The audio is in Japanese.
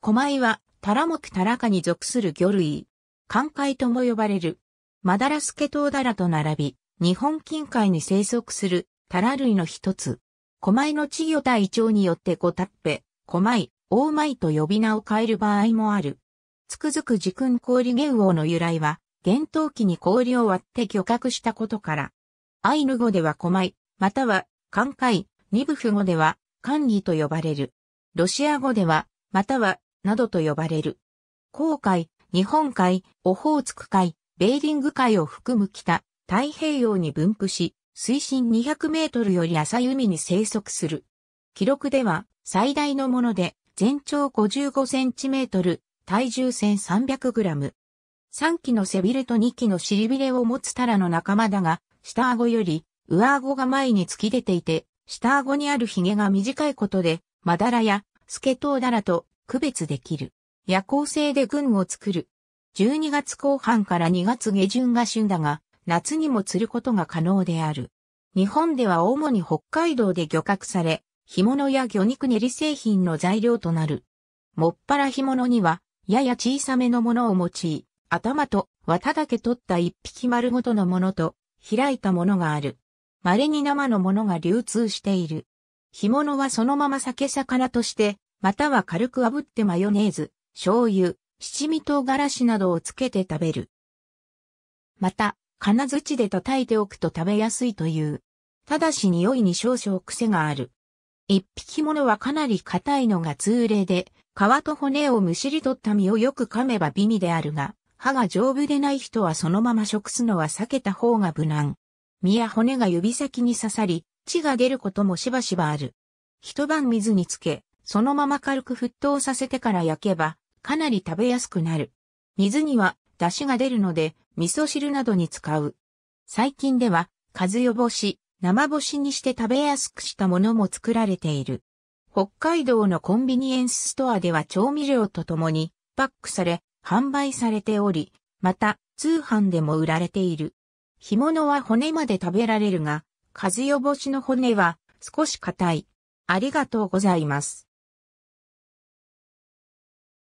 狛井は、タラモクタラカに属する魚類。寒海とも呼ばれる。マダラスケトウダラと並び、日本近海に生息するタラ類の一つ。狛井の稚魚体長によってゴタッペ、狛ウ大イと呼び名を変える場合もある。つくづく時空氷ゲ王の由来は、厳冬期に氷を割って漁獲したことから。アイヌ語では狛井、または、寒海、ニブフ語では、管理と呼ばれる。ロシア語では、または、などと呼ばれる。航海、日本海、オホーツク海、ベーリング海を含む北、太平洋に分布し、水深200メートルより浅い海に生息する。記録では、最大のもので、全長55センチメートル、体重1300グラム。3機の背びれと2機の尻びれを持つタラの仲間だが、下顎より上顎が前に突き出ていて、下顎にある髭が短いことで、マダラやスケトウダラと区別できる。夜行性で群を作る。12月後半から2月下旬が旬だが、夏にも釣ることが可能である。日本では主に北海道で漁獲され、干物や魚肉練り製品の材料となる。もっぱら干物には、やや小さめのものを用い、頭と綿だけ取った一匹丸ごとのものと、開いたものがある。稀に生のものが流通している。干物はそのまま酒魚としてまたは軽く炙ってマヨネーズ、醤油、七味唐辛子などをつけて食べる。また、金づちで叩いておくと食べやすいという。ただし匂いに少々癖がある。一匹ものはかなり硬いのが通例で、皮と骨をむしり取った身をよく噛めば美味であるが、歯が丈夫でない人はそのまま食すのは避けた方が無難。身や骨が指先に刺さり、血が出ることもしばしばある。一晩水につけ、そのまま軽く沸騰させてから焼けば、かなり食べやすくなる。水には、出汁が出るので、味噌汁などに使う。最近では、風よ防し、生干しにして食べやすくしたものも作られている。北海道のコンビニエンスストアでは調味料とともに、パックされ、販売されており、また、通販でも売られている。干物は骨まで食べられるが、風よ防しの骨は少し硬い。ありがとうございます。